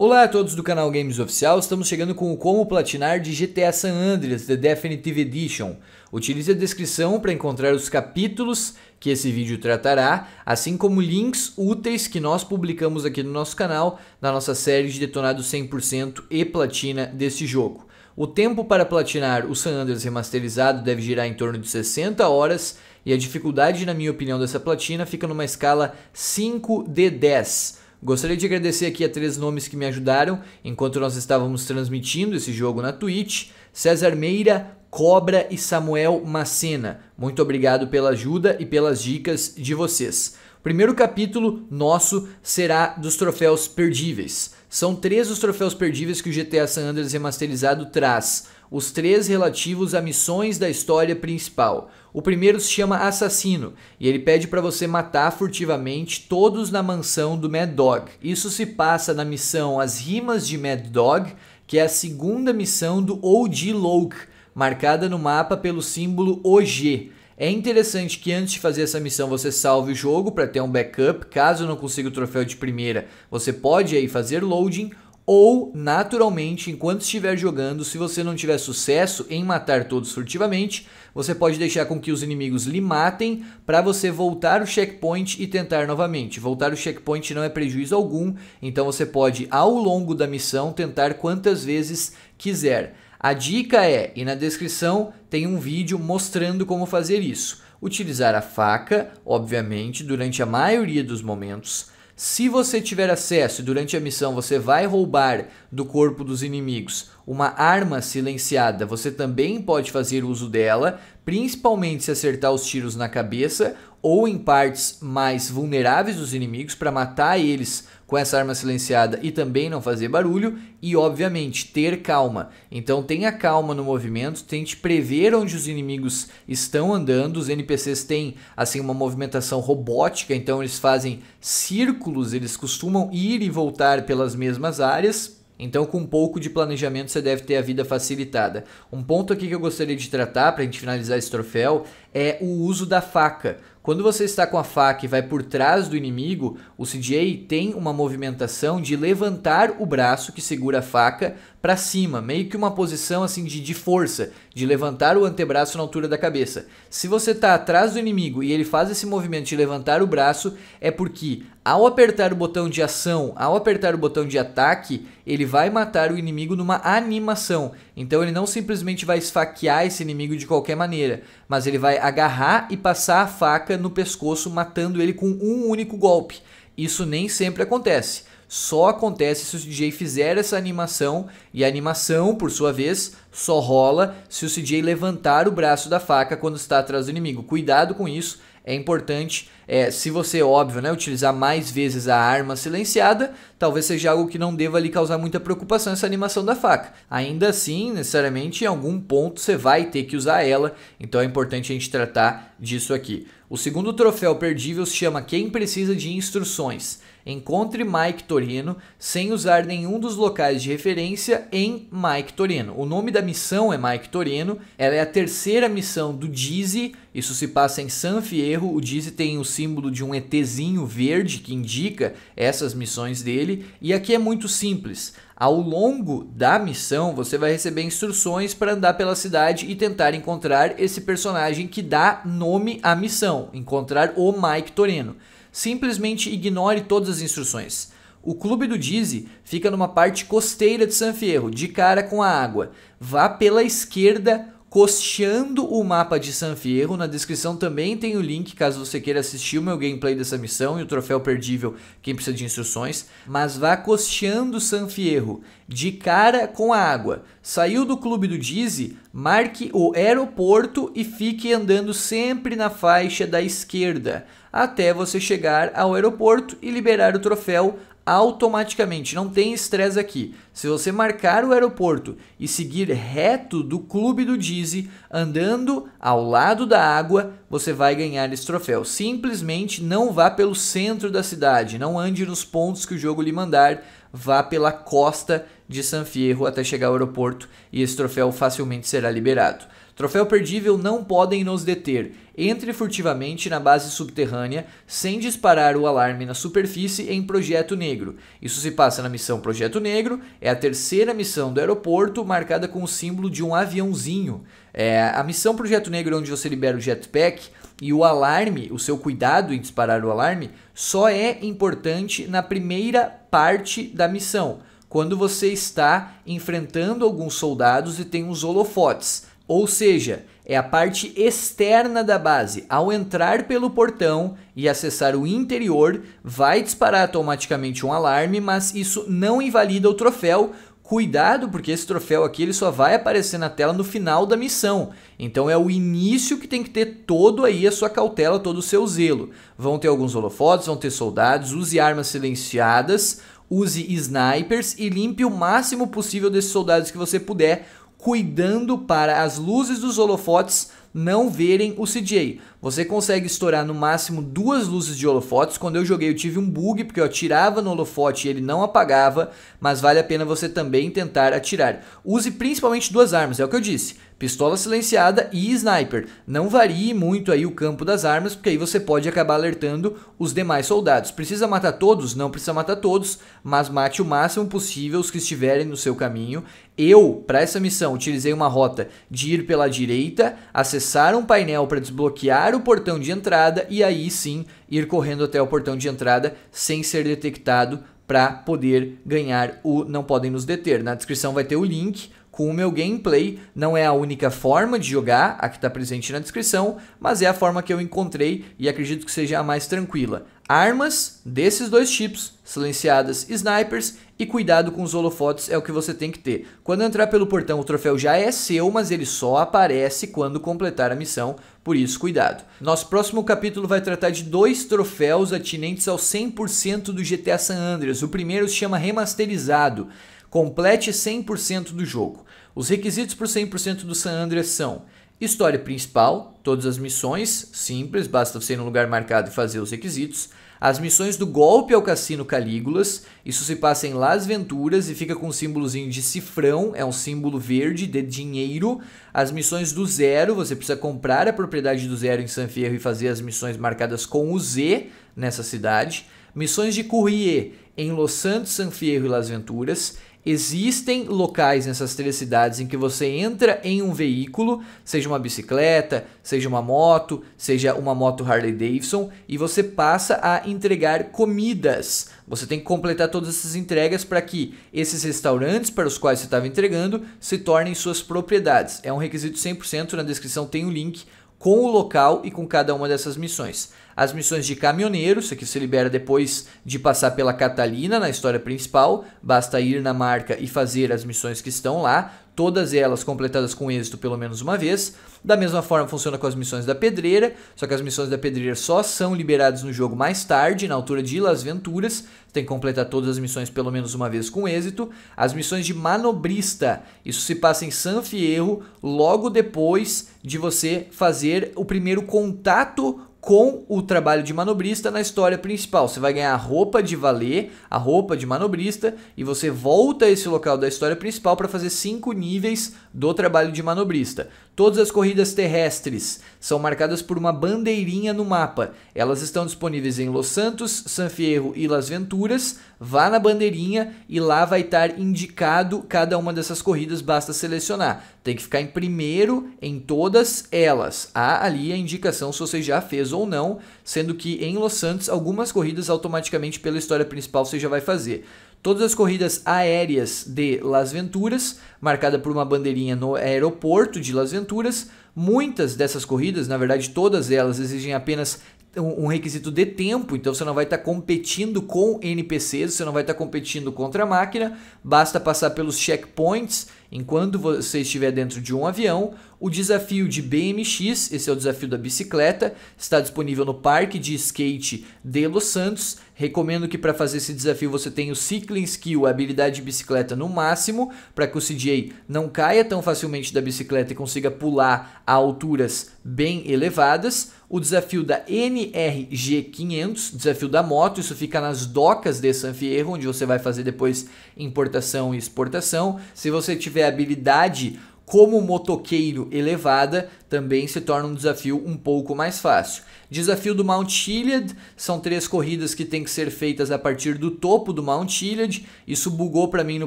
Olá a todos do canal Games Oficial, estamos chegando com o Como Platinar de GTA San Andreas The Definitive Edition. Utilize a descrição para encontrar os capítulos que esse vídeo tratará, assim como links úteis que nós publicamos aqui no nosso canal, na nossa série de detonado 100% e platina desse jogo. O tempo para platinar o San Andreas remasterizado deve girar em torno de 60 horas e a dificuldade, na minha opinião, dessa platina fica numa escala 5 de 10 Gostaria de agradecer aqui a três nomes que me ajudaram enquanto nós estávamos transmitindo esse jogo na Twitch: César Meira, Cobra e Samuel Macena. Muito obrigado pela ajuda e pelas dicas de vocês. O primeiro capítulo nosso será dos troféus perdíveis. São três os troféus perdíveis que o GTA San Andreas remasterizado traz, os três relativos a missões da história principal. O primeiro se chama Assassino e ele pede para você matar furtivamente todos na mansão do Mad Dog. Isso se passa na missão As Rimas de Mad Dog, que é a segunda missão do OG Loke, marcada no mapa pelo símbolo OG. É interessante que antes de fazer essa missão você salve o jogo para ter um backup. Caso não consiga o troféu de primeira, você pode aí fazer loading ou naturalmente enquanto estiver jogando, se você não tiver sucesso em matar todos furtivamente, você pode deixar com que os inimigos lhe matem para você voltar o checkpoint e tentar novamente. Voltar o checkpoint não é prejuízo algum, então você pode ao longo da missão tentar quantas vezes quiser. A dica é, e na descrição tem um vídeo mostrando como fazer isso. Utilizar a faca, obviamente, durante a maioria dos momentos, se você tiver acesso e durante a missão você vai roubar do corpo dos inimigos uma arma silenciada, você também pode fazer uso dela principalmente se acertar os tiros na cabeça ou em partes mais vulneráveis dos inimigos para matar eles com essa arma silenciada e também não fazer barulho e obviamente ter calma. Então tenha calma no movimento, tente prever onde os inimigos estão andando. Os NPCs têm assim uma movimentação robótica, então eles fazem círculos, eles costumam ir e voltar pelas mesmas áreas então, com um pouco de planejamento, você deve ter a vida facilitada. Um ponto aqui que eu gostaria de tratar para a gente finalizar esse troféu é o uso da faca. Quando você está com a faca e vai por trás do inimigo, o CJ tem uma movimentação de levantar o braço que segura a faca para cima, meio que uma posição assim de, de força, de levantar o antebraço na altura da cabeça. Se você está atrás do inimigo e ele faz esse movimento de levantar o braço, é porque ao apertar o botão de ação, ao apertar o botão de ataque, ele vai matar o inimigo numa animação. Então ele não simplesmente vai esfaquear esse inimigo de qualquer maneira, mas ele vai agarrar e passar a faca no pescoço, matando ele com um único golpe. Isso nem sempre acontece só acontece se o CJ fizer essa animação e a animação, por sua vez, só rola se o CJ levantar o braço da faca quando está atrás do inimigo. Cuidado com isso, é importante. É, se você, óbvio, né, utilizar mais vezes a arma silenciada, talvez seja algo que não deva lhe causar muita preocupação essa animação da faca. Ainda assim, necessariamente, em algum ponto você vai ter que usar ela, então é importante a gente tratar disso aqui. O segundo troféu perdível se chama Quem Precisa de Instruções. Encontre Mike Torino sem usar nenhum dos locais de referência em Mike Torino. O nome da missão é Mike Torino, ela é a terceira missão do Dizzy, isso se passa em San Fierro. O Dizzy tem o símbolo de um ETzinho verde que indica essas missões dele, e aqui é muito simples. Ao longo da missão, você vai receber instruções para andar pela cidade e tentar encontrar esse personagem que dá nome à missão, encontrar o Mike Torino simplesmente ignore todas as instruções. O clube do Dizzy fica numa parte costeira de San Fierro, de cara com a água. Vá pela esquerda, costeando o mapa de San Fierro. Na descrição também tem o link caso você queira assistir o meu gameplay dessa missão e o troféu perdível, quem precisa de instruções. Mas vá costeando San Fierro, de cara com a água. Saiu do clube do Dizzy, marque o aeroporto e fique andando sempre na faixa da esquerda até você chegar ao aeroporto e liberar o troféu automaticamente. Não tem estresse aqui. Se você marcar o aeroporto e seguir reto do clube do Dizzy, andando ao lado da água, você vai ganhar esse troféu. Simplesmente não vá pelo centro da cidade, não ande nos pontos que o jogo lhe mandar, vá pela costa de San Fierro até chegar ao aeroporto e esse troféu facilmente será liberado. Troféu perdível não podem nos deter. Entre furtivamente na base subterrânea, sem disparar o alarme na superfície em Projeto Negro. Isso se passa na missão Projeto Negro, é a terceira missão do aeroporto, marcada com o símbolo de um aviãozinho. É, a missão Projeto Negro, onde você libera o jetpack, e o alarme, o seu cuidado em disparar o alarme, só é importante na primeira parte da missão, quando você está enfrentando alguns soldados e tem uns holofotes ou seja, é a parte externa da base. Ao entrar pelo portão e acessar o interior, vai disparar automaticamente um alarme, mas isso não invalida o troféu. Cuidado, porque esse troféu aqui ele só vai aparecer na tela no final da missão. Então é o início que tem que ter todo aí a sua cautela, todo o seu zelo. Vão ter alguns holofotes, vão ter soldados, use armas silenciadas, use snipers e limpe o máximo possível desses soldados que você puder cuidando para as luzes dos holofotes não verem o CJ. Você consegue estourar no máximo duas luzes de holofotes. Quando eu joguei eu tive um bug, porque eu atirava no holofote e ele não apagava, mas vale a pena você também tentar atirar. Use principalmente duas armas, é o que eu disse pistola silenciada e sniper. Não varie muito aí o campo das armas, porque aí você pode acabar alertando os demais soldados. Precisa matar todos? Não precisa matar todos, mas mate o máximo possível os que estiverem no seu caminho. Eu, para essa missão, utilizei uma rota de ir pela direita, acessar um painel para desbloquear o portão de entrada e aí sim ir correndo até o portão de entrada sem ser detectado para poder ganhar o Não Podem Nos Deter. Na descrição vai ter o link com o meu gameplay. Não é a única forma de jogar, a que está presente na descrição, mas é a forma que eu encontrei e acredito que seja a mais tranquila. Armas desses dois tipos, silenciadas, snipers e cuidado com os holofotes é o que você tem que ter. Quando entrar pelo portão, o troféu já é seu, mas ele só aparece quando completar a missão, por isso cuidado. Nosso próximo capítulo vai tratar de dois troféus atinentes ao 100% do GTA San Andreas. O primeiro se chama Remasterizado. Complete 100% do jogo. Os requisitos para 100% do San Andreas são história principal, todas as missões, simples, basta você ir no lugar marcado e fazer os requisitos. As missões do golpe ao Cassino Calígulas, isso se passa em Las Venturas e fica com um símbolozinho de cifrão, é um símbolo verde de dinheiro. As missões do zero, você precisa comprar a propriedade do zero em San Fierro e fazer as missões marcadas com o Z nessa cidade. Missões de courrier em Los Santos, San Fierro e Las Venturas Existem locais nessas três cidades em que você entra em um veículo, seja uma bicicleta, seja uma moto, seja uma moto Harley Davidson, e você passa a entregar comidas. Você tem que completar todas essas entregas para que esses restaurantes para os quais você estava entregando se tornem suas propriedades. É um requisito 100%, na descrição tem o um link com o local e com cada uma dessas missões. As missões de caminhoneiro, isso aqui se libera depois de passar pela Catalina na história principal, basta ir na marca e fazer as missões que estão lá todas elas completadas com êxito pelo menos uma vez. Da mesma forma funciona com as missões da pedreira, só que as missões da pedreira só são liberadas no jogo mais tarde, na altura de Las Venturas. Tem que completar todas as missões pelo menos uma vez com êxito. As missões de manobrista, isso se passa em San Fierro logo depois de você fazer o primeiro contato com o trabalho de manobrista na história principal. Você vai ganhar a roupa de valer, a roupa de manobrista, e você volta a esse local da história principal para fazer cinco níveis do trabalho de manobrista. Todas as corridas terrestres são marcadas por uma bandeirinha no mapa. Elas estão disponíveis em Los Santos, San Fierro e Las Venturas. Vá na bandeirinha e lá vai estar indicado cada uma dessas corridas, basta selecionar. Tem que ficar em primeiro em todas elas. Há ali a indicação se você já fez ou não, sendo que em Los Santos algumas corridas automaticamente pela história principal você já vai fazer. Todas as corridas aéreas de Las Venturas, marcada por uma bandeirinha no aeroporto de Las Venturas, muitas dessas corridas, na verdade todas elas, exigem apenas um requisito de tempo, então você não vai estar tá competindo com NPCs, você não vai estar tá competindo contra a máquina, basta passar pelos checkpoints Enquanto você estiver dentro de um avião, o desafio de BMX, esse é o desafio da bicicleta, está disponível no Parque de Skate de Los Santos. Recomendo que para fazer esse desafio você tenha o Cycling Skill, a habilidade de bicicleta no máximo, para que o CJ não caia tão facilmente da bicicleta e consiga pular a alturas bem elevadas o desafio da NRG500, desafio da moto, isso fica nas docas de San Fierro, onde você vai fazer depois importação e exportação. Se você tiver habilidade como motoqueiro elevada também se torna um desafio um pouco mais fácil. Desafio do Mount Chiliad, são três corridas que tem que ser feitas a partir do topo do Mount Chiliad. Isso bugou para mim no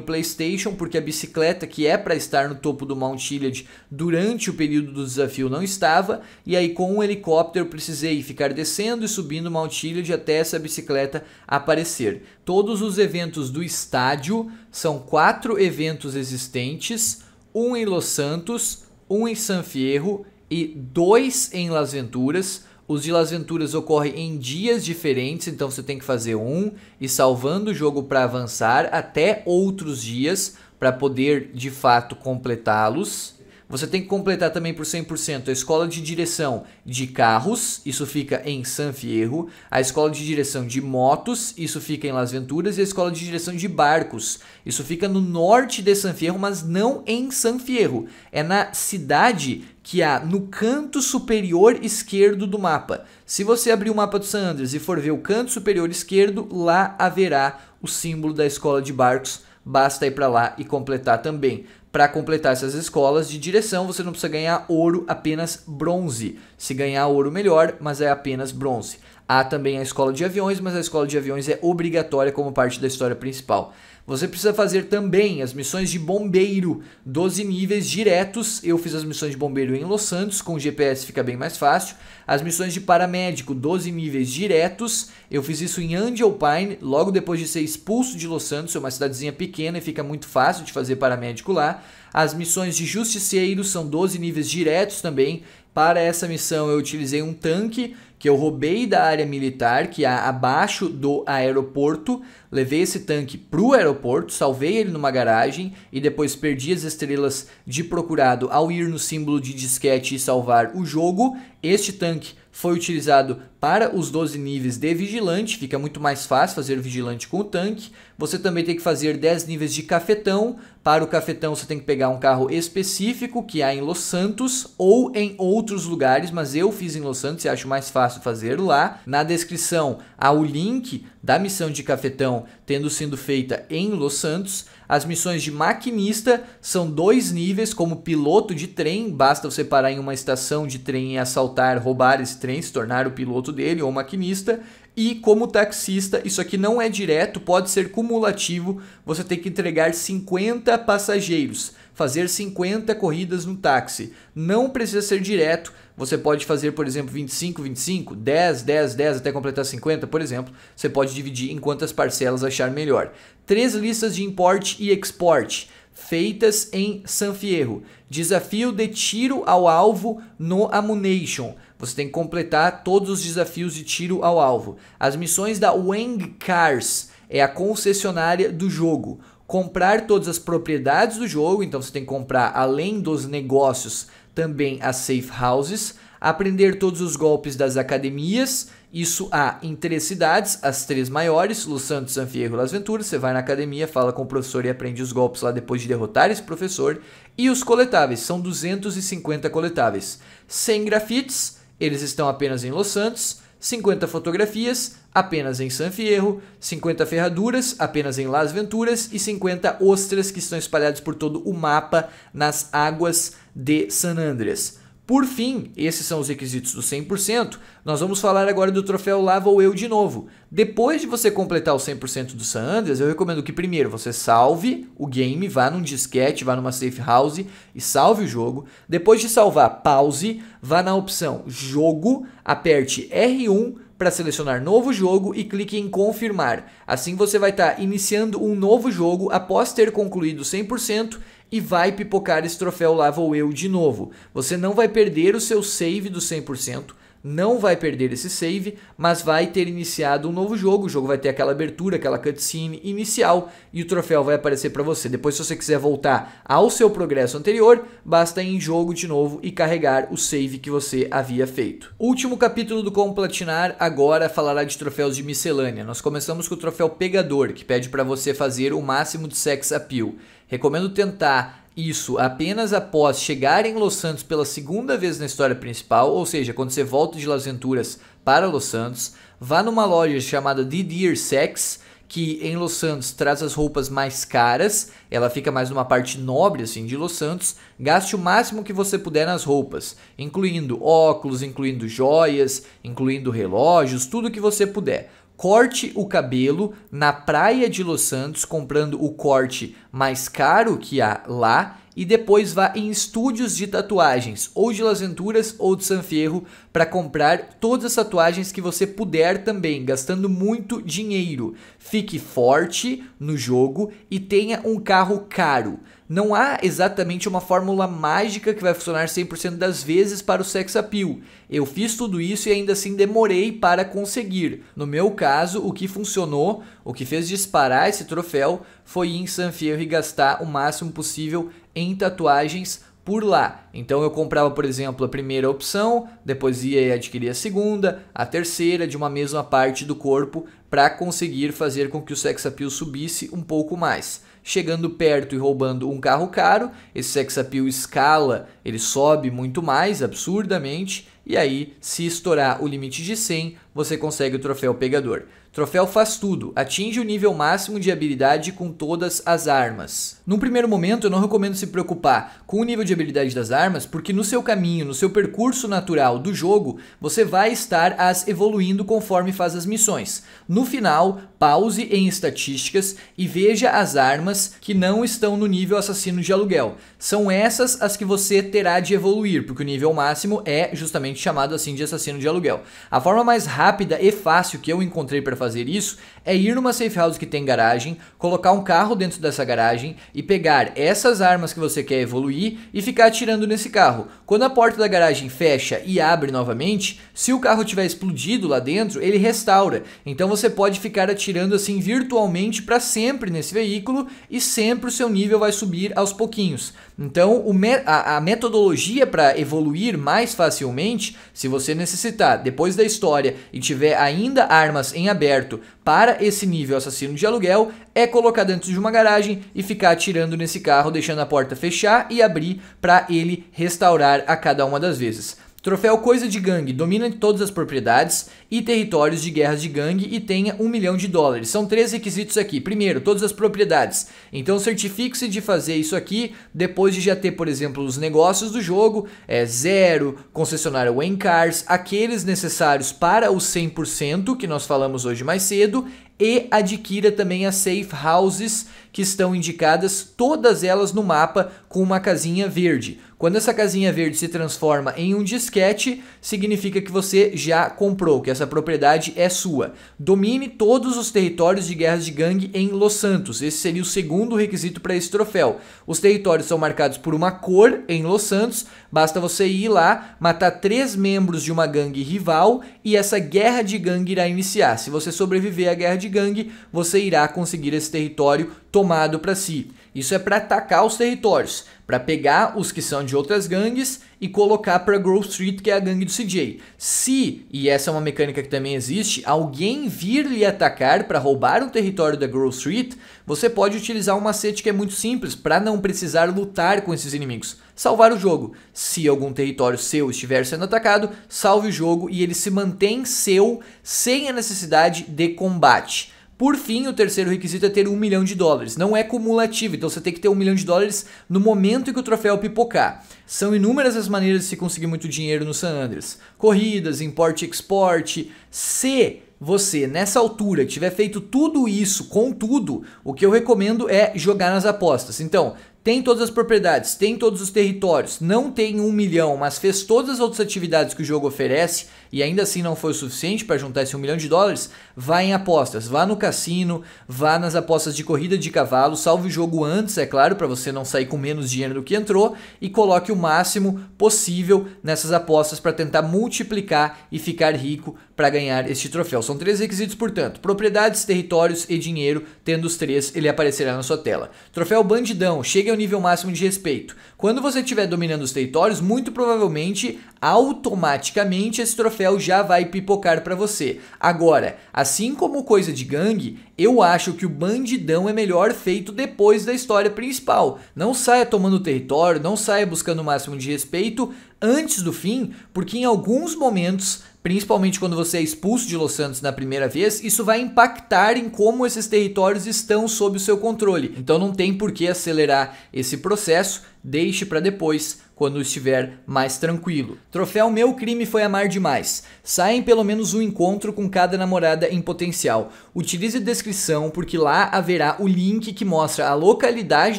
PlayStation porque a bicicleta que é para estar no topo do Mount Chiliad durante o período do desafio não estava e aí com um helicóptero precisei ficar descendo e subindo o Mount Chiliad até essa bicicleta aparecer. Todos os eventos do estádio são quatro eventos existentes um em Los Santos, um em San Fierro e dois em Las Venturas. Os de Las Venturas ocorrem em dias diferentes, então você tem que fazer um e salvando o jogo para avançar até outros dias para poder de fato completá-los. Você tem que completar também por 100% a escola de direção de carros, isso fica em San Fierro, a escola de direção de motos, isso fica em Las Venturas, e a escola de direção de barcos, isso fica no norte de San Fierro, mas não em San Fierro, é na cidade que há no canto superior esquerdo do mapa. Se você abrir o mapa do San Andres e for ver o canto superior esquerdo, lá haverá o símbolo da escola de barcos basta ir para lá e completar também para completar essas escolas de direção, você não precisa ganhar ouro, apenas bronze. Se ganhar ouro, melhor, mas é apenas bronze. Há também a escola de aviões, mas a escola de aviões é obrigatória como parte da história principal. Você precisa fazer também as missões de bombeiro, 12 níveis diretos. Eu fiz as missões de bombeiro em Los Santos, com GPS fica bem mais fácil. As missões de paramédico, 12 níveis diretos. Eu fiz isso em Angel Pine, logo depois de ser expulso de Los Santos, é uma cidadezinha pequena e fica muito fácil de fazer paramédico lá. As missões de justiceiro são 12 níveis diretos também. Para essa missão eu utilizei um tanque que eu roubei da área militar, que é abaixo do aeroporto, levei esse tanque pro aeroporto, salvei ele numa garagem e depois perdi as estrelas de procurado ao ir no símbolo de disquete e salvar o jogo. Este tanque foi utilizado para os 12 níveis de vigilante, fica muito mais fácil fazer vigilante com o tanque. Você também tem que fazer 10 níveis de cafetão. Para o cafetão você tem que pegar um carro específico que há em Los Santos ou em outros lugares, mas eu fiz em Los Santos e acho mais fácil fácil fazer lá. Na descrição há o link da missão de cafetão tendo sido feita em Los Santos. As missões de maquinista são dois níveis, como piloto de trem, basta você parar em uma estação de trem e assaltar, roubar esse trem, se tornar o piloto dele ou maquinista. E como taxista, isso aqui não é direto, pode ser cumulativo, você tem que entregar 50 passageiros, fazer 50 corridas no táxi. Não precisa ser direto, você pode fazer, por exemplo, 25, 25, 10, 10, 10 até completar 50, por exemplo. Você pode dividir em quantas parcelas achar melhor. Três listas de import e export feitas em Sanfierro. Desafio de tiro ao alvo no Amunation. Você tem que completar todos os desafios de tiro ao alvo. As missões da Wang Cars é a concessionária do jogo comprar todas as propriedades do jogo, então você tem que comprar além dos negócios também as safe houses, aprender todos os golpes das academias, isso há em três cidades, as três maiores, Los Santos, San Fierro e Las Venturas. Você vai na academia, fala com o professor e aprende os golpes lá depois de derrotar esse professor. E os coletáveis, são 250 coletáveis. Sem grafites, eles estão apenas em Los Santos. 50 fotografias, apenas em San Fierro, 50 ferraduras, apenas em Las Venturas e 50 ostras que estão espalhadas por todo o mapa nas águas de San Andreas. Por fim, esses são os requisitos do 100%. Nós vamos falar agora do troféu Lá Vou Eu de novo. Depois de você completar o 100% do San Andreas, eu recomendo que primeiro você salve o game, vá num disquete, vá numa safe house e salve o jogo. Depois de salvar, pause, vá na opção Jogo, aperte R1 para selecionar novo jogo e clique em confirmar. Assim você vai estar tá iniciando um novo jogo após ter concluído 100% e vai pipocar esse troféu lá vou eu de novo. Você não vai perder o seu save do 100%, não vai perder esse save, mas vai ter iniciado um novo jogo. O jogo vai ter aquela abertura, aquela cutscene inicial e o troféu vai aparecer para você. Depois, se você quiser voltar ao seu progresso anterior, basta ir em jogo de novo e carregar o save que você havia feito. Último capítulo do Como Platinar agora falará de troféus de miscelânea. Nós começamos com o troféu Pegador, que pede para você fazer o máximo de sex appeal. Recomendo tentar isso apenas após chegar em Los Santos pela segunda vez na história principal, ou seja, quando você volta de Las Venturas para Los Santos, vá numa loja chamada Didier Sex, que em Los Santos traz as roupas mais caras, ela fica mais numa parte nobre assim de Los Santos. Gaste o máximo que você puder nas roupas, incluindo óculos, incluindo joias, incluindo relógios, tudo que você puder corte o cabelo na praia de Los Santos, comprando o corte mais caro que há lá, e depois vá em estúdios de tatuagens, ou de Las Venturas ou de Sanfierro, para comprar todas as tatuagens que você puder também, gastando muito dinheiro. Fique forte no jogo e tenha um carro caro. Não há exatamente uma fórmula mágica que vai funcionar 100% das vezes para o sex appeal. Eu fiz tudo isso e ainda assim demorei para conseguir. No meu caso, o que funcionou, o que fez disparar esse troféu, foi ir em San Fierro e gastar o máximo possível em tatuagens por lá. Então eu comprava, por exemplo, a primeira opção, depois ia e adquiria a segunda, a terceira de uma mesma parte do corpo para conseguir fazer com que o sex appeal subisse um pouco mais chegando perto e roubando um carro caro. Esse sex appeal escala ele sobe muito mais, absurdamente, e aí, se estourar o limite de 100, você consegue o troféu pegador. Troféu faz tudo, atinge o nível máximo de habilidade com todas as armas. Num primeiro momento, eu não recomendo se preocupar com o nível de habilidade das armas, porque no seu caminho, no seu percurso natural do jogo, você vai estar as evoluindo conforme faz as missões. No final, pause em estatísticas e veja as armas que não estão no nível assassino de aluguel. São essas as que você terá de evoluir, porque o nível máximo é justamente chamado assim de assassino de aluguel. A forma mais rápida e fácil que eu encontrei para fazer isso é ir numa safe house que tem garagem, colocar um carro dentro dessa garagem e pegar essas armas que você quer evoluir e ficar atirando nesse carro. Quando a porta da garagem fecha e abre novamente, se o carro tiver explodido lá dentro, ele restaura. Então você pode ficar atirando assim virtualmente para sempre nesse veículo e sempre o seu nível vai subir aos pouquinhos. Então me a, a metodologia para evoluir mais facilmente, se você necessitar depois da história e tiver ainda armas em aberto para esse nível assassino de aluguel é colocar dentro de uma garagem e ficar atirando nesse carro, deixando a porta fechar e abrir para ele restaurar a cada uma das vezes. Troféu Coisa de Gangue domina todas as propriedades e territórios de guerras de gangue e tenha um milhão de dólares. São três requisitos aqui. Primeiro, todas as propriedades. Então, certifique-se de fazer isso aqui depois de já ter, por exemplo, os negócios do jogo, é zero, concessionária Wayne Cars, aqueles necessários para o 100% que nós falamos hoje mais cedo e adquira também as safe houses que estão indicadas, todas elas no mapa com uma casinha verde. Quando essa casinha verde se transforma em um disquete, significa que você já comprou, que essa propriedade é sua. Domine todos os territórios de guerras de gangue em Los Santos. Esse seria o segundo requisito para esse troféu. Os territórios são marcados por uma cor em Los Santos. Basta você ir lá, matar três membros de uma gangue rival e essa guerra de gangue irá iniciar. Se você sobreviver à guerra de gangue, você irá conseguir esse território tomado para si. Isso é para atacar os territórios, para pegar os que são de outras gangues e colocar para Grove Street, que é a gangue do CJ. Se, e essa é uma mecânica que também existe, alguém vir lhe atacar para roubar o território da Grove Street, você pode utilizar um macete que é muito simples para não precisar lutar com esses inimigos. Salvar o jogo. Se algum território seu estiver sendo atacado, salve o jogo e ele se mantém seu sem a necessidade de combate. Por fim, o terceiro requisito é ter um milhão de dólares. Não é cumulativo, então você tem que ter um milhão de dólares no momento em que o troféu pipocar. São inúmeras as maneiras de se conseguir muito dinheiro no San Andreas. Corridas, importe e export. Se você, nessa altura, tiver feito tudo isso, contudo, o que eu recomendo é jogar nas apostas. Então, tem todas as propriedades, tem todos os territórios, não tem um milhão, mas fez todas as outras atividades que o jogo oferece, e ainda assim não foi o suficiente para juntar esse 1 milhão de dólares, vá em apostas, vá no cassino, vá nas apostas de corrida de cavalo, salve o jogo antes, é claro, para você não sair com menos dinheiro do que entrou e coloque o máximo possível nessas apostas para tentar multiplicar e ficar rico para ganhar este troféu. São três requisitos, portanto: propriedades, territórios e dinheiro. Tendo os três, ele aparecerá na sua tela. Troféu Bandidão, chegue ao nível máximo de respeito. Quando você estiver dominando os territórios, muito provavelmente automaticamente esse troféu já vai pipocar para você. Agora, assim como coisa de gangue, eu acho que o bandidão é melhor feito depois da história principal. Não saia tomando território, não saia buscando o máximo de respeito antes do fim, porque em alguns momentos principalmente quando você é expulso de Los Santos na primeira vez, isso vai impactar em como esses territórios estão sob o seu controle. Então não tem por que acelerar esse processo, deixe para depois, quando estiver mais tranquilo. Troféu Meu Crime Foi Amar Demais. Saem pelo menos um encontro com cada namorada em potencial. Utilize descrição, porque lá haverá o link que mostra a localidade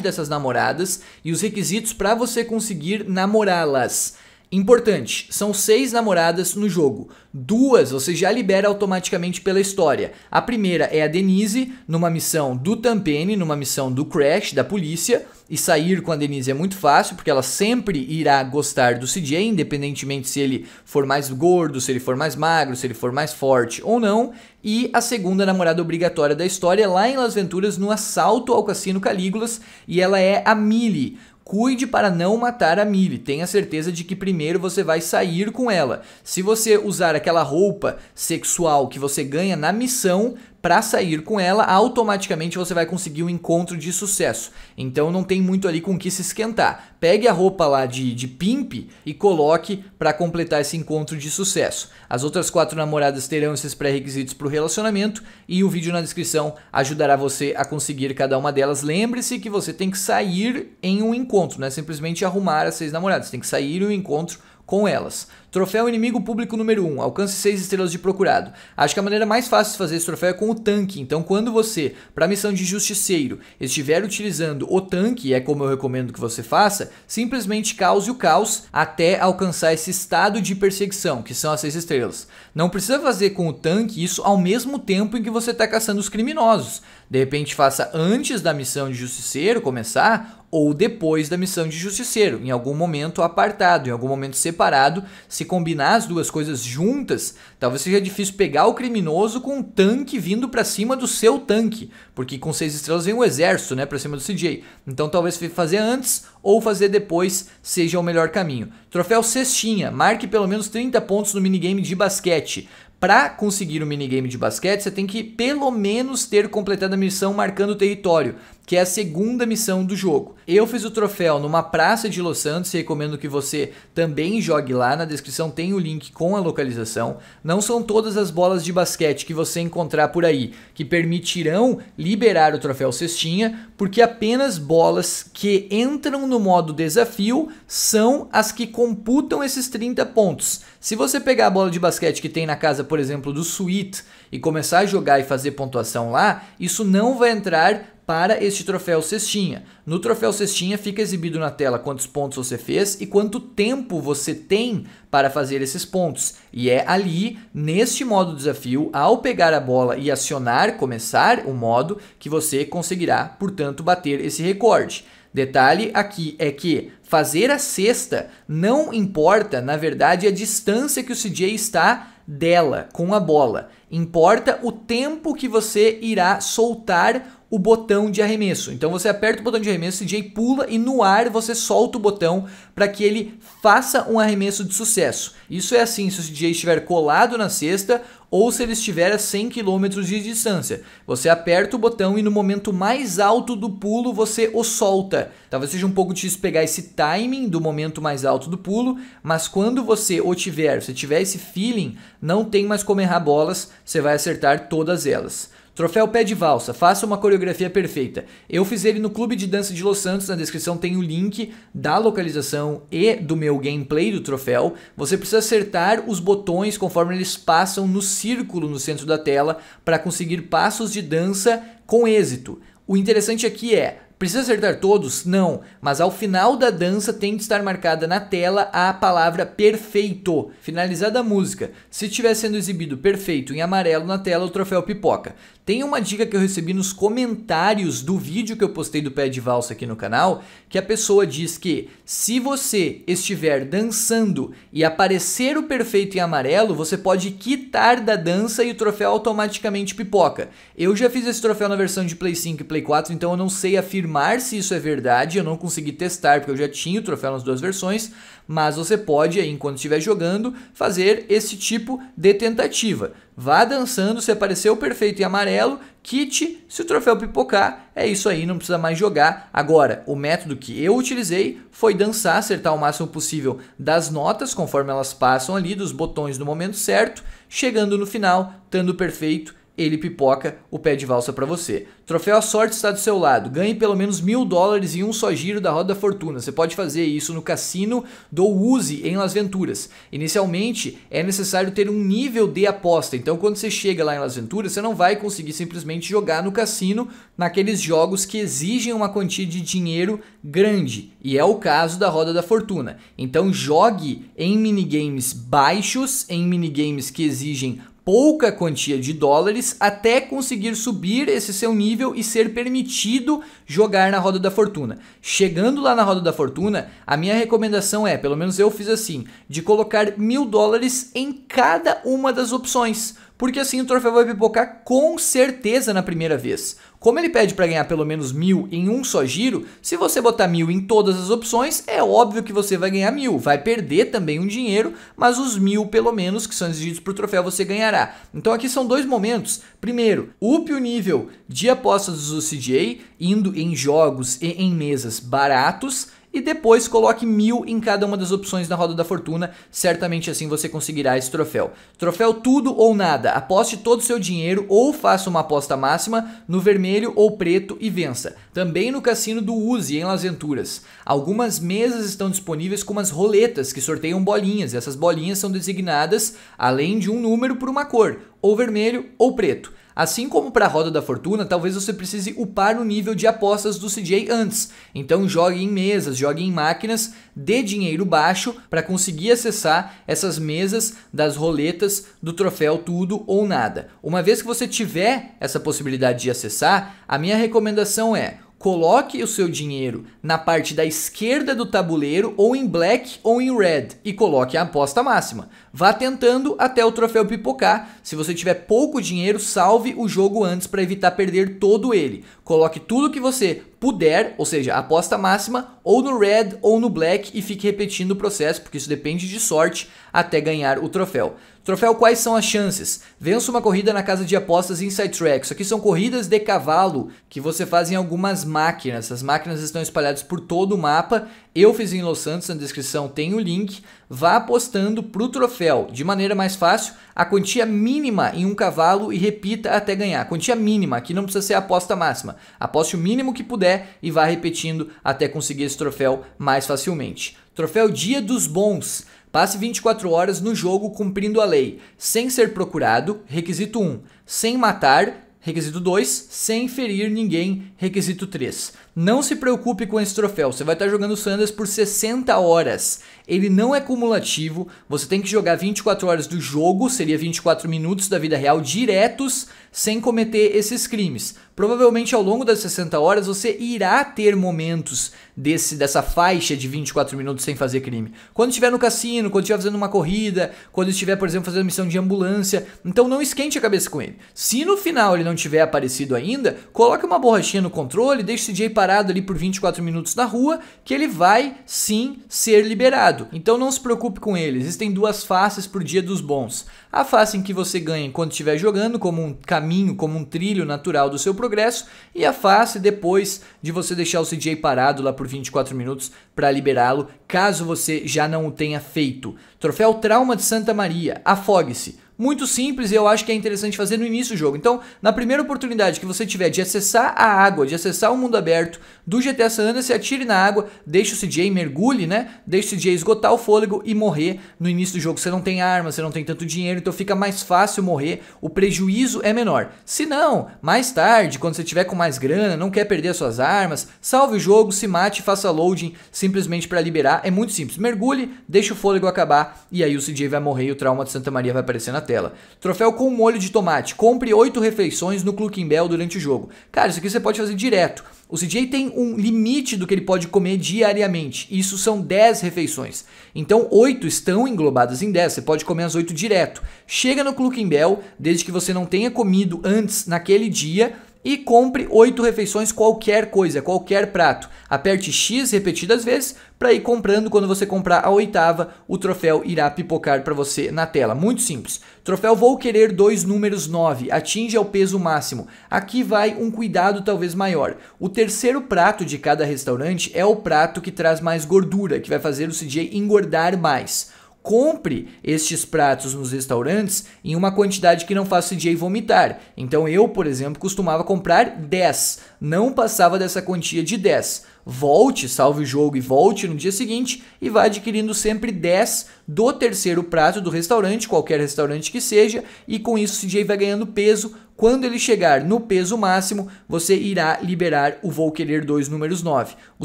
dessas namoradas e os requisitos para você conseguir namorá-las. Importante, são seis namoradas no jogo. Duas você já libera automaticamente pela história. A primeira é a Denise, numa missão do Tampene, numa missão do Crash, da polícia. E sair com a Denise é muito fácil, porque ela sempre irá gostar do CJ, independentemente se ele for mais gordo, se ele for mais magro, se ele for mais forte ou não. E a segunda namorada obrigatória da história, lá em Las Venturas, no assalto ao Cassino Calígulas, e ela é a Millie Cuide para não matar a Millie. Tenha certeza de que primeiro você vai sair com ela. Se você usar aquela roupa sexual que você ganha na missão, para sair com ela, automaticamente você vai conseguir um encontro de sucesso. Então não tem muito ali com que se esquentar. Pegue a roupa lá de, de pimp e coloque para completar esse encontro de sucesso. As outras quatro namoradas terão esses pré-requisitos para o relacionamento e o vídeo na descrição ajudará você a conseguir cada uma delas. Lembre-se que você tem que sair em um encontro, não é simplesmente arrumar as seis namoradas, tem que sair em um encontro com elas. Troféu inimigo público número 1, alcance 6 estrelas de procurado. Acho que a maneira mais fácil de fazer esse troféu é com o tanque, então quando você, para a missão de justiceiro, estiver utilizando o tanque, é como eu recomendo que você faça, simplesmente cause o caos até alcançar esse estado de perseguição, que são as 6 estrelas. Não precisa fazer com o tanque isso ao mesmo tempo em que você está caçando os criminosos. De repente faça antes da missão de justiceiro começar ou depois da missão de justiceiro, em algum momento apartado, em algum momento separado, se combinar as duas coisas juntas, talvez seja difícil pegar o criminoso com um tanque vindo para cima do seu tanque, porque com seis estrelas vem um exército, né, para cima do CJ. Então talvez fazer antes ou fazer depois seja o melhor caminho. Troféu cestinha, marque pelo menos 30 pontos no minigame de basquete. Para conseguir o um minigame de basquete, você tem que pelo menos ter completado a missão marcando o território que é a segunda missão do jogo. Eu fiz o troféu numa praça de Los Santos recomendo que você também jogue lá. Na descrição tem o link com a localização. Não são todas as bolas de basquete que você encontrar por aí que permitirão liberar o troféu cestinha, porque apenas bolas que entram no modo desafio são as que computam esses 30 pontos. Se você pegar a bola de basquete que tem na casa, por exemplo, do Suite e começar a jogar e fazer pontuação lá, isso não vai entrar para este troféu cestinha. No troféu cestinha fica exibido na tela quantos pontos você fez e quanto tempo você tem para fazer esses pontos. E é ali, neste modo desafio, ao pegar a bola e acionar, começar o modo, que você conseguirá, portanto, bater esse recorde. Detalhe aqui é que fazer a cesta não importa, na verdade, a distância que o CJ está dela com a bola. Importa o tempo que você irá soltar o botão de arremesso. Então você aperta o botão de arremesso, o CJ pula e no ar você solta o botão para que ele faça um arremesso de sucesso. Isso é assim se o CJ estiver colado na cesta ou se ele estiver a 100 km de distância. Você aperta o botão e no momento mais alto do pulo você o solta. Talvez seja um pouco difícil pegar esse timing do momento mais alto do pulo, mas quando você o tiver, se tiver esse feeling, não tem mais como errar bolas, você vai acertar todas elas. Troféu Pé de Valsa, faça uma coreografia perfeita. Eu fiz ele no Clube de Dança de Los Santos, na descrição tem o link da localização e do meu gameplay do troféu. Você precisa acertar os botões conforme eles passam no círculo no centro da tela para conseguir passos de dança com êxito. O interessante aqui é, Precisa acertar todos? Não, mas ao final da dança tem que estar marcada na tela a palavra perfeito. Finalizada a música, se estiver sendo exibido perfeito em amarelo na tela, o troféu pipoca. Tem uma dica que eu recebi nos comentários do vídeo que eu postei do pé de valsa aqui no canal, que a pessoa diz que se você estiver dançando e aparecer o perfeito em amarelo, você pode quitar da dança e o troféu automaticamente pipoca. Eu já fiz esse troféu na versão de Play 5 e Play 4, então eu não sei afirmar confirmar se isso é verdade, eu não consegui testar porque eu já tinha o troféu nas duas versões, mas você pode, aí, enquanto estiver jogando, fazer esse tipo de tentativa. Vá dançando, se apareceu perfeito em amarelo, kit, se o troféu pipocar, é isso aí, não precisa mais jogar. Agora, o método que eu utilizei foi dançar, acertar o máximo possível das notas, conforme elas passam ali, dos botões no momento certo, chegando no final, estando perfeito, ele pipoca o pé de valsa para você. Troféu A Sorte está do seu lado. Ganhe pelo menos mil dólares em um só giro da Roda da Fortuna. Você pode fazer isso no cassino do Uzi em Las Venturas. Inicialmente é necessário ter um nível de aposta. Então, quando você chega lá em Las Venturas, você não vai conseguir simplesmente jogar no cassino naqueles jogos que exigem uma quantia de dinheiro grande. E é o caso da Roda da Fortuna. Então, jogue em minigames baixos, em minigames que exigem pouca quantia de dólares até conseguir subir esse seu nível e ser permitido jogar na roda da fortuna. Chegando lá na roda da fortuna, a minha recomendação é, pelo menos eu fiz assim, de colocar mil dólares em cada uma das opções porque assim o troféu vai pipocar com certeza na primeira vez. Como ele pede para ganhar pelo menos mil em um só giro, se você botar mil em todas as opções, é óbvio que você vai ganhar mil. Vai perder também um dinheiro, mas os mil pelo menos que são exigidos para o troféu você ganhará. Então aqui são dois momentos. Primeiro, up o nível de apostas do CJ, indo em jogos e em mesas baratos e depois coloque mil em cada uma das opções na roda da fortuna. Certamente assim você conseguirá esse troféu. Troféu tudo ou nada. Aposte todo o seu dinheiro ou faça uma aposta máxima no vermelho ou preto e vença. Também no cassino do Uzi em Las Venturas. Algumas mesas estão disponíveis com umas roletas que sorteiam bolinhas. Essas bolinhas são designadas além de um número por uma cor, ou vermelho ou preto. Assim como para a Roda da Fortuna, talvez você precise upar o nível de apostas do CJ antes. Então jogue em mesas, jogue em máquinas, dê dinheiro baixo para conseguir acessar essas mesas das roletas do troféu tudo ou nada. Uma vez que você tiver essa possibilidade de acessar, a minha recomendação é Coloque o seu dinheiro na parte da esquerda do tabuleiro, ou em black ou em red, e coloque a aposta máxima. Vá tentando até o troféu pipocar. Se você tiver pouco dinheiro, salve o jogo antes para evitar perder todo ele. Coloque tudo que você puder, ou seja, aposta máxima, ou no red ou no black, e fique repetindo o processo, porque isso depende de sorte, até ganhar o troféu. Troféu Quais são as chances? Vença uma corrida na casa de apostas Inside Track. Isso aqui são corridas de cavalo que você faz em algumas máquinas. As máquinas estão espalhadas por todo o mapa. Eu fiz em Los Santos, na descrição tem o link. Vá apostando pro troféu. De maneira mais fácil, a quantia mínima em um cavalo e repita até ganhar. Quantia mínima, aqui não precisa ser a aposta máxima. Aposte o mínimo que puder e vá repetindo até conseguir esse troféu mais facilmente. Troféu Dia dos Bons. Passe 24 horas no jogo cumprindo a lei, sem ser procurado, requisito 1, sem matar, requisito 2, sem ferir ninguém, requisito 3. Não se preocupe com esse troféu, você vai estar jogando Sanders por 60 horas ele não é cumulativo, você tem que jogar 24 horas do jogo, seria 24 minutos da vida real diretos, sem cometer esses crimes. Provavelmente ao longo das 60 horas você irá ter momentos desse dessa faixa de 24 minutos sem fazer crime. Quando estiver no cassino, quando estiver fazendo uma corrida, quando estiver, por exemplo, fazendo missão de ambulância, então não esquente a cabeça com ele. Se no final ele não tiver aparecido ainda, coloque uma borrachinha no controle, deixe o CJ parado ali por 24 minutos na rua, que ele vai sim ser liberado mercado. Então não se preocupe com ele, existem duas faces por dia dos bons. A face em que você ganha enquanto estiver jogando, como um caminho, como um trilho natural do seu progresso, e a face depois de você deixar o CJ parado lá por 24 minutos para liberá-lo, caso você já não o tenha feito. Troféu Trauma de Santa Maria, afogue-se muito simples e eu acho que é interessante fazer no início do jogo. Então, na primeira oportunidade que você tiver de acessar a água, de acessar o mundo aberto, do GTA San Andreas, se atire na água, deixe o CJ, mergulhe, né? Deixe o CJ esgotar o fôlego e morrer no início do jogo. Você não tem arma, você não tem tanto dinheiro, então fica mais fácil morrer, o prejuízo é menor. Se não, mais tarde, quando você tiver com mais grana, não quer perder as suas armas, salve o jogo, se mate, faça loading simplesmente para liberar. É muito simples. Mergulhe, deixa o fôlego acabar e aí o CJ vai morrer e o trauma de Santa Maria vai aparecer na tela. Troféu com molho de tomate. Compre 8 refeições no Cluquim Bell durante o jogo. Cara, isso aqui você pode fazer direto. O CJ tem um limite do que ele pode comer diariamente. Isso são 10 refeições. Então, 8 estão englobadas em 10. Você pode comer as 8 direto. Chega no Cluckin Bell, desde que você não tenha comido antes naquele dia e compre 8 refeições qualquer coisa, qualquer prato. Aperte X repetidas vezes para ir comprando. Quando você comprar a oitava, o troféu irá pipocar para você na tela. Muito simples. Troféu Vou Querer dois números 9. Atinge ao peso máximo. Aqui vai um cuidado talvez maior. O terceiro prato de cada restaurante é o prato que traz mais gordura, que vai fazer o CJ engordar mais compre estes pratos nos restaurantes em uma quantidade que não faça o DJ vomitar. Então eu, por exemplo, costumava comprar 10, não passava dessa quantia de 10 volte, salve o jogo e volte no dia seguinte e vá adquirindo sempre 10 do terceiro prato do restaurante, qualquer restaurante que seja, e com isso o CJ vai ganhando peso. Quando ele chegar no peso máximo, você irá liberar o Vou Querer 2 números 9. O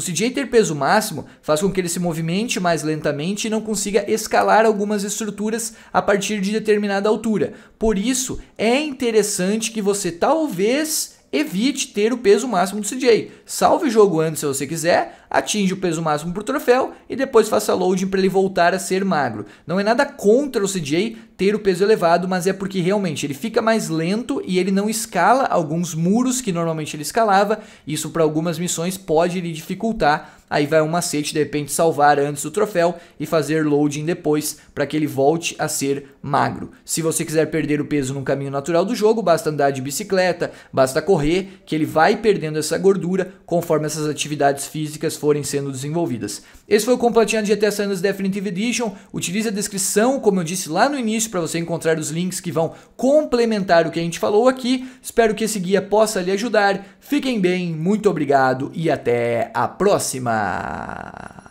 CJ ter peso máximo faz com que ele se movimente mais lentamente e não consiga escalar algumas estruturas a partir de determinada altura. Por isso, é interessante que você talvez evite ter o peso máximo do CJ. Salve o jogo antes se você quiser, atinge o peso máximo para o troféu e depois faça loading para ele voltar a ser magro. Não é nada contra o CJ ter o peso elevado, mas é porque realmente ele fica mais lento e ele não escala alguns muros que normalmente ele escalava. Isso para algumas missões pode lhe dificultar Aí vai um macete, de repente, salvar antes o troféu e fazer loading depois para que ele volte a ser magro. Se você quiser perder o peso no caminho natural do jogo, basta andar de bicicleta, basta correr, que ele vai perdendo essa gordura conforme essas atividades físicas forem sendo desenvolvidas. Esse foi o completinho de GTA San Andreas Definitive Edition. Utilize a descrição, como eu disse lá no início, para você encontrar os links que vão complementar o que a gente falou aqui. Espero que esse guia possa lhe ajudar. Fiquem bem, muito obrigado e até a próxima! ら